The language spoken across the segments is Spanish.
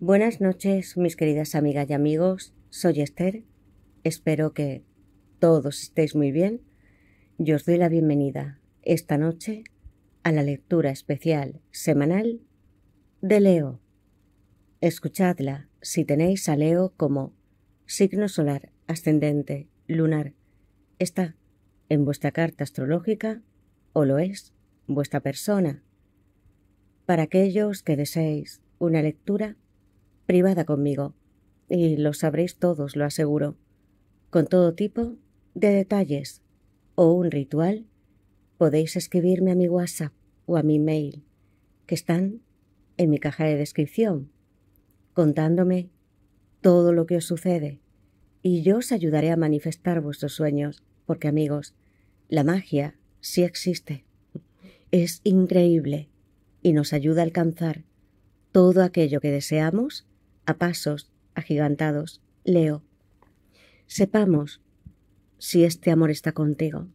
Buenas noches, mis queridas amigas y amigos. Soy Esther. Espero que todos estéis muy bien. Yo os doy la bienvenida esta noche a la lectura especial semanal de Leo. Escuchadla si tenéis a Leo como signo solar, ascendente, lunar. Está en vuestra carta astrológica o lo es vuestra persona. Para aquellos que deseéis una lectura privada conmigo, y lo sabréis todos, lo aseguro, con todo tipo de detalles o un ritual, podéis escribirme a mi WhatsApp o a mi mail, que están en mi caja de descripción, contándome todo lo que os sucede, y yo os ayudaré a manifestar vuestros sueños, porque amigos, la magia sí existe. Es increíble y nos ayuda a alcanzar todo aquello que deseamos a pasos agigantados, leo, sepamos si este amor está contigo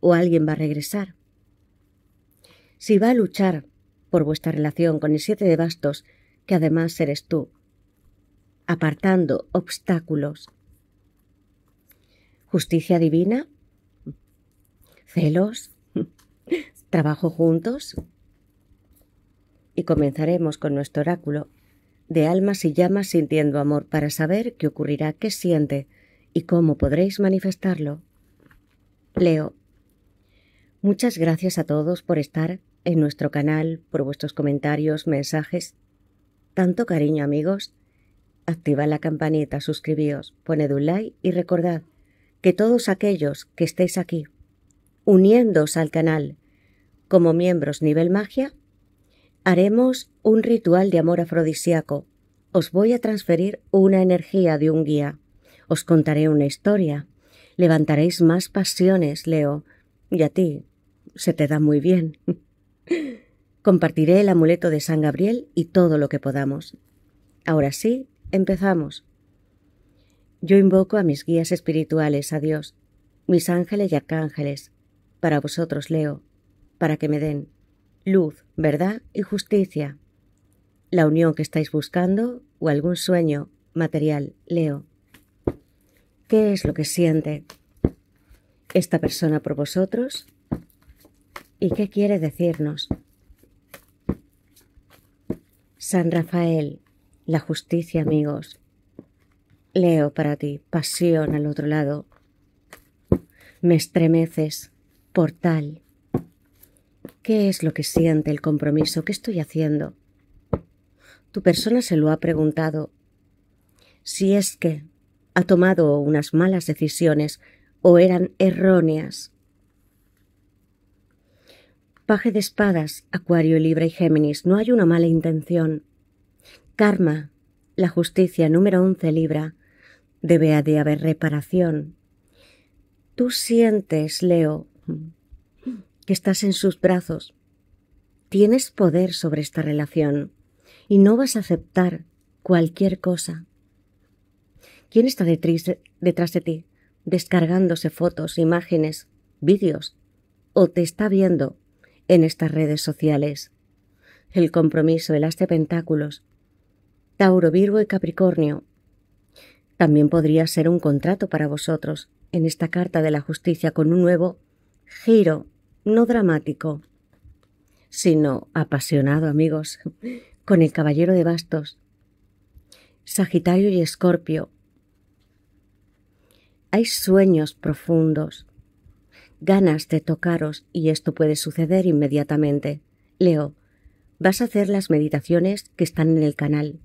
o alguien va a regresar. Si va a luchar por vuestra relación con el siete de bastos, que además eres tú, apartando obstáculos. ¿Justicia divina? ¿Celos? ¿Trabajo juntos? Y comenzaremos con nuestro oráculo de almas y llamas sintiendo amor para saber qué ocurrirá, qué siente y cómo podréis manifestarlo. Leo. Muchas gracias a todos por estar en nuestro canal, por vuestros comentarios, mensajes. Tanto cariño amigos. Activa la campanita, suscribíos, poned un like y recordad que todos aquellos que estéis aquí, uniéndoos al canal como miembros nivel magia, Haremos un ritual de amor afrodisíaco. Os voy a transferir una energía de un guía. Os contaré una historia. Levantaréis más pasiones, Leo. Y a ti. Se te da muy bien. Compartiré el amuleto de San Gabriel y todo lo que podamos. Ahora sí, empezamos. Yo invoco a mis guías espirituales, a Dios, mis ángeles y arcángeles, para vosotros, Leo, para que me den luz, verdad y justicia. La unión que estáis buscando o algún sueño material, Leo. ¿Qué es lo que siente esta persona por vosotros? ¿Y qué quiere decirnos? San Rafael, la justicia, amigos. Leo para ti, pasión al otro lado. Me estremeces, portal. ¿Qué es lo que siente el compromiso? que estoy haciendo? Tu persona se lo ha preguntado. Si es que ha tomado unas malas decisiones o eran erróneas. Paje de espadas, Acuario, Libra y Géminis, no hay una mala intención. Karma, la justicia número 11 Libra, debe de haber reparación. Tú sientes, Leo, que estás en sus brazos. Tienes poder sobre esta relación y no vas a aceptar cualquier cosa. ¿Quién está detrás de ti, descargándose fotos, imágenes, vídeos o te está viendo en estas redes sociales? El compromiso, el as de pentáculos, Tauro, Virgo y Capricornio. También podría ser un contrato para vosotros en esta carta de la justicia con un nuevo giro no dramático, sino apasionado, amigos, con el caballero de bastos. Sagitario y Escorpio. Hay sueños profundos, ganas de tocaros y esto puede suceder inmediatamente. Leo, vas a hacer las meditaciones que están en el canal,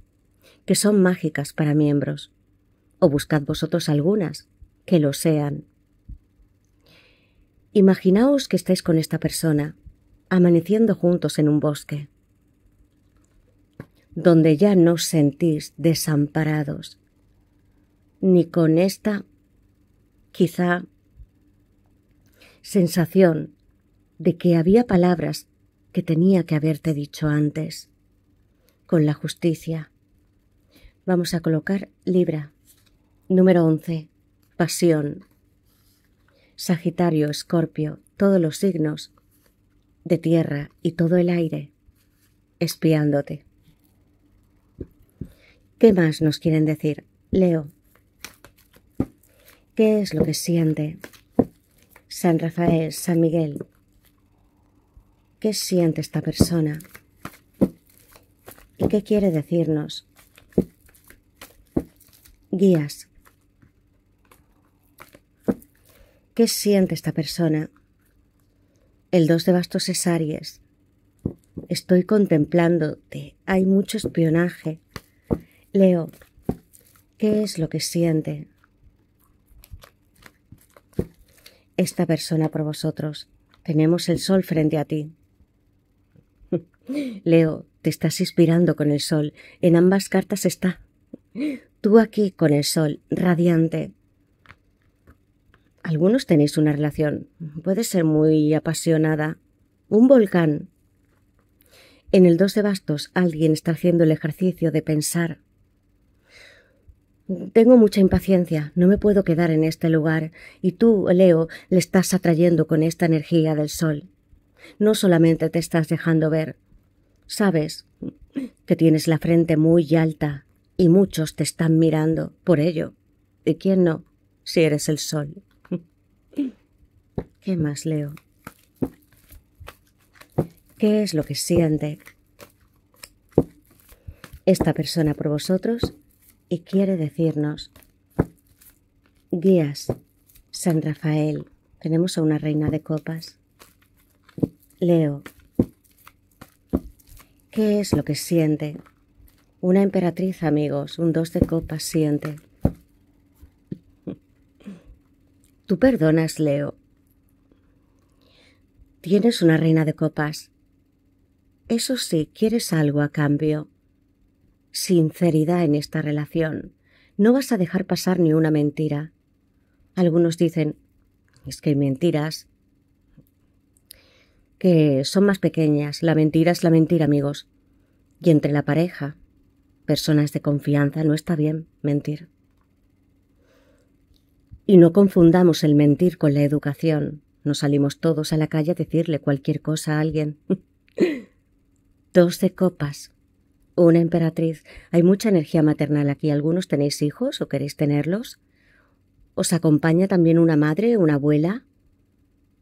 que son mágicas para miembros. O buscad vosotros algunas, que lo sean. Imaginaos que estáis con esta persona, amaneciendo juntos en un bosque, donde ya no os sentís desamparados, ni con esta, quizá, sensación de que había palabras que tenía que haberte dicho antes, con la justicia. Vamos a colocar Libra, número 11, pasión. Sagitario, Escorpio, todos los signos de tierra y todo el aire, espiándote. ¿Qué más nos quieren decir? Leo. ¿Qué es lo que siente San Rafael, San Miguel? ¿Qué siente esta persona? ¿Y qué quiere decirnos? Guías. ¿Qué siente esta persona? El 2 de bastos es Estoy contemplándote. Hay mucho espionaje. Leo, ¿qué es lo que siente esta persona por vosotros? Tenemos el sol frente a ti. Leo, te estás inspirando con el sol. En ambas cartas está. Tú aquí con el sol, radiante. Algunos tenéis una relación, puede ser muy apasionada. Un volcán. En el Dos de bastos alguien está haciendo el ejercicio de pensar. Tengo mucha impaciencia, no me puedo quedar en este lugar, y tú, Leo, le estás atrayendo con esta energía del sol. No solamente te estás dejando ver, sabes que tienes la frente muy alta y muchos te están mirando por ello. ¿Y quién no? Si eres el sol. ¿Qué más leo? ¿Qué es lo que siente esta persona por vosotros? Y quiere decirnos, guías, San Rafael, tenemos a una reina de copas. Leo, ¿qué es lo que siente? Una emperatriz, amigos, un dos de copas siente. Tú perdonas, Leo. Tienes una reina de copas. Eso sí, quieres algo a cambio. Sinceridad en esta relación. No vas a dejar pasar ni una mentira. Algunos dicen, es que hay mentiras que son más pequeñas. La mentira es la mentira, amigos. Y entre la pareja, personas de confianza, no está bien mentir. Y no confundamos el mentir con la educación. Nos salimos todos a la calle a decirle cualquier cosa a alguien. Doce copas. Una emperatriz. Hay mucha energía maternal aquí. ¿Algunos tenéis hijos o queréis tenerlos? ¿Os acompaña también una madre, una abuela?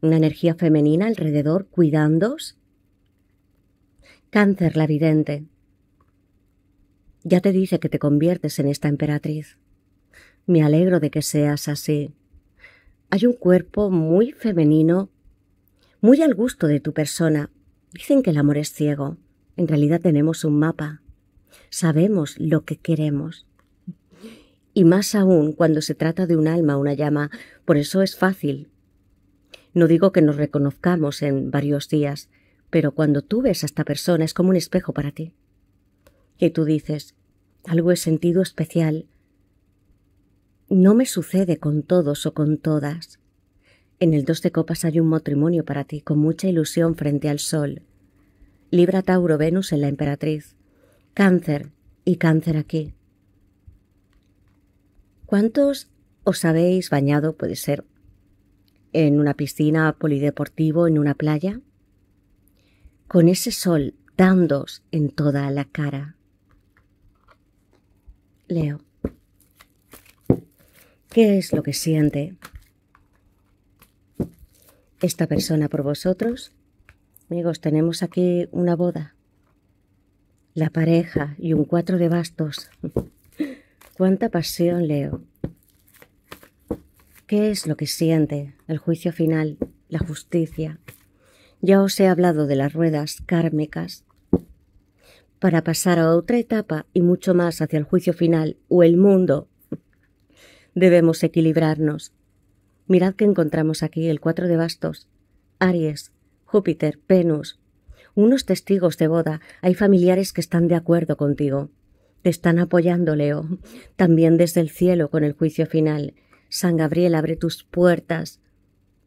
¿Una energía femenina alrededor, cuidándos? Cáncer, la vidente. Ya te dice que te conviertes en esta emperatriz. Me alegro de que seas así. Hay un cuerpo muy femenino, muy al gusto de tu persona. Dicen que el amor es ciego. En realidad tenemos un mapa. Sabemos lo que queremos. Y más aún cuando se trata de un alma, una llama. Por eso es fácil. No digo que nos reconozcamos en varios días, pero cuando tú ves a esta persona es como un espejo para ti. Y tú dices, algo es sentido especial, no me sucede con todos o con todas. En el dos de copas hay un matrimonio para ti con mucha ilusión frente al sol. Libra Tauro Venus en la emperatriz. Cáncer y cáncer aquí. ¿Cuántos os habéis bañado, puede ser, en una piscina polideportivo, en una playa? Con ese sol dándos en toda la cara. Leo. ¿Qué es lo que siente esta persona por vosotros? Amigos, tenemos aquí una boda, la pareja y un cuatro de bastos. Cuánta pasión, Leo. ¿Qué es lo que siente el juicio final, la justicia? Ya os he hablado de las ruedas kármicas. Para pasar a otra etapa y mucho más hacia el juicio final o el mundo debemos equilibrarnos. Mirad que encontramos aquí el cuatro de bastos. Aries, Júpiter, Venus. Unos testigos de boda, hay familiares que están de acuerdo contigo. Te están apoyando, Leo, también desde el cielo con el juicio final. San Gabriel abre tus puertas.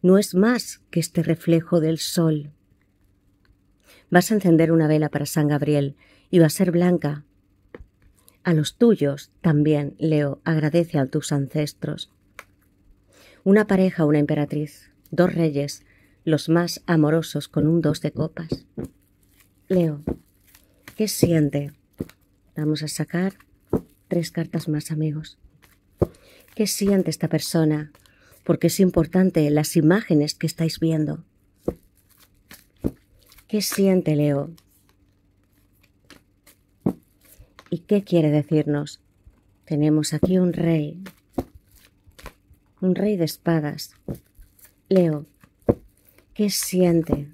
No es más que este reflejo del sol. Vas a encender una vela para San Gabriel y va a ser blanca, a los tuyos también, Leo, agradece a tus ancestros. Una pareja, una emperatriz, dos reyes, los más amorosos con un dos de copas. Leo, ¿qué siente? Vamos a sacar tres cartas más, amigos. ¿Qué siente esta persona? Porque es importante las imágenes que estáis viendo. ¿Qué siente Leo? ¿Y qué quiere decirnos? Tenemos aquí un rey, un rey de espadas. Leo, ¿qué siente?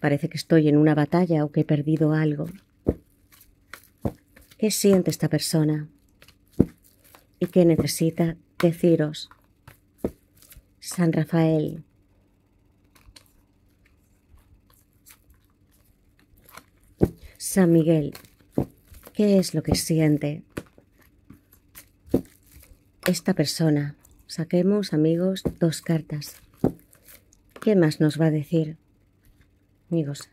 Parece que estoy en una batalla o que he perdido algo. ¿Qué siente esta persona? ¿Y qué necesita deciros? San Rafael. San Miguel. ¿Qué es lo que siente esta persona? Saquemos, amigos, dos cartas. ¿Qué más nos va a decir? Amigos,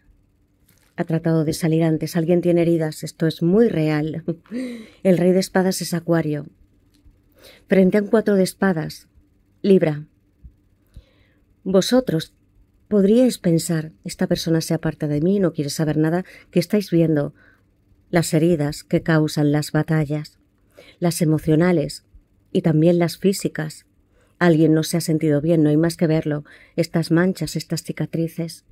ha tratado de salir antes. Alguien tiene heridas. Esto es muy real. El rey de espadas es Acuario. Frente a un cuatro de espadas, Libra. Vosotros podríais pensar, esta persona se aparta de mí, no quiere saber nada, ¿Qué estáis viendo las heridas que causan las batallas, las emocionales y también las físicas. Alguien no se ha sentido bien, no hay más que verlo, estas manchas, estas cicatrices.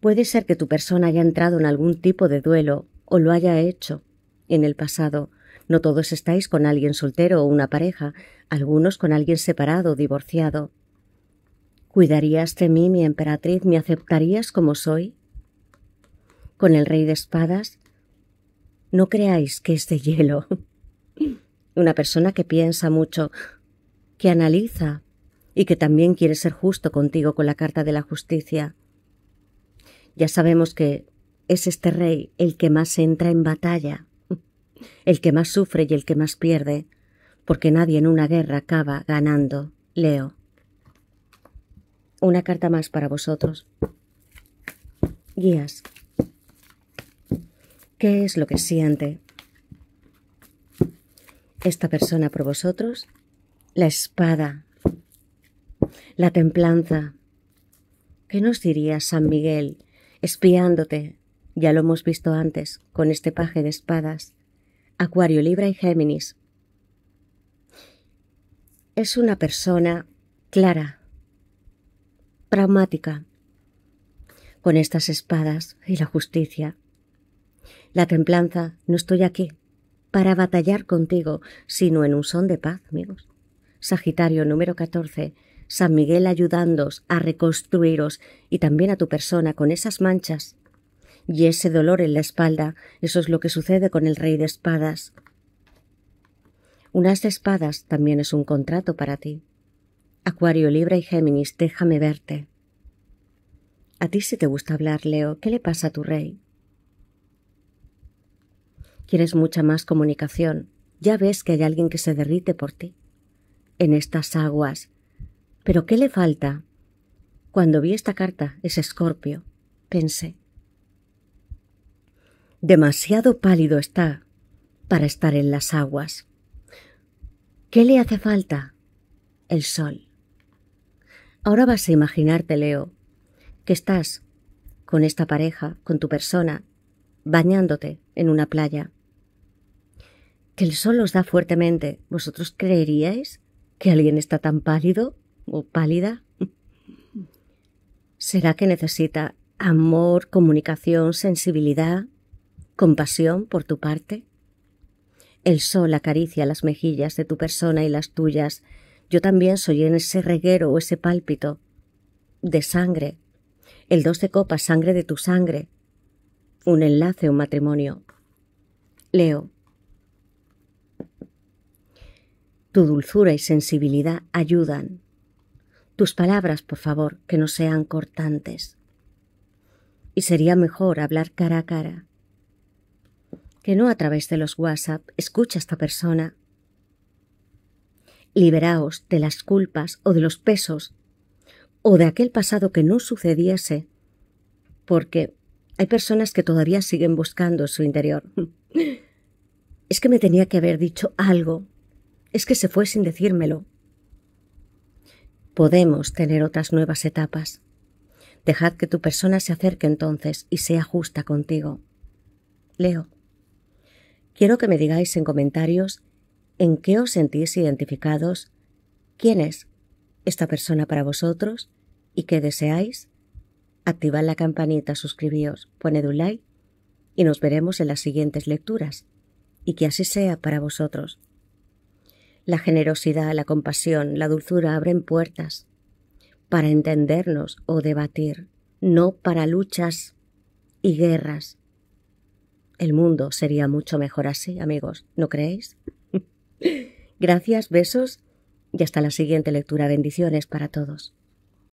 Puede ser que tu persona haya entrado en algún tipo de duelo o lo haya hecho en el pasado. No todos estáis con alguien soltero o una pareja, algunos con alguien separado o divorciado. ¿Cuidarías de mí, mi emperatriz? ¿Me aceptarías como soy? con el rey de espadas, no creáis que es de hielo. Una persona que piensa mucho, que analiza y que también quiere ser justo contigo con la carta de la justicia. Ya sabemos que es este rey el que más entra en batalla, el que más sufre y el que más pierde, porque nadie en una guerra acaba ganando. Leo. Una carta más para vosotros. Guías. ¿Qué es lo que siente esta persona por vosotros? La espada, la templanza. ¿Qué nos diría San Miguel espiándote? Ya lo hemos visto antes con este paje de espadas. Acuario, Libra y Géminis. Es una persona clara, pragmática, con estas espadas y la justicia la templanza, no estoy aquí para batallar contigo, sino en un son de paz, amigos. Sagitario número 14. San Miguel ayudándoos a reconstruiros y también a tu persona con esas manchas y ese dolor en la espalda. Eso es lo que sucede con el rey de espadas. Unas espadas también es un contrato para ti. Acuario, Libra y Géminis, déjame verte. A ti si te gusta hablar, Leo, ¿qué le pasa a tu rey? Quieres mucha más comunicación. Ya ves que hay alguien que se derrite por ti. En estas aguas. ¿Pero qué le falta? Cuando vi esta carta, ese escorpio, pensé. Demasiado pálido está para estar en las aguas. ¿Qué le hace falta? El sol. Ahora vas a imaginarte, Leo, que estás con esta pareja, con tu persona, bañándote en una playa que el sol os da fuertemente, ¿vosotros creeríais que alguien está tan pálido o pálida? ¿Será que necesita amor, comunicación, sensibilidad, compasión por tu parte? El sol acaricia las mejillas de tu persona y las tuyas. Yo también soy en ese reguero o ese pálpito de sangre. El dos de copas, sangre de tu sangre. Un enlace, un matrimonio. Leo, Tu dulzura y sensibilidad ayudan. Tus palabras, por favor, que no sean cortantes. Y sería mejor hablar cara a cara. Que no a través de los WhatsApp. Escucha a esta persona. Liberaos de las culpas o de los pesos o de aquel pasado que no sucediese. Porque hay personas que todavía siguen buscando su interior. es que me tenía que haber dicho algo es que se fue sin decírmelo. Podemos tener otras nuevas etapas. Dejad que tu persona se acerque entonces y sea justa contigo. Leo. Quiero que me digáis en comentarios en qué os sentís identificados, quién es esta persona para vosotros y qué deseáis. Activad la campanita, suscribíos, poned un like y nos veremos en las siguientes lecturas. Y que así sea para vosotros. La generosidad, la compasión, la dulzura abren puertas para entendernos o debatir, no para luchas y guerras. El mundo sería mucho mejor así, amigos, ¿no creéis? Gracias, besos y hasta la siguiente lectura. Bendiciones para todos.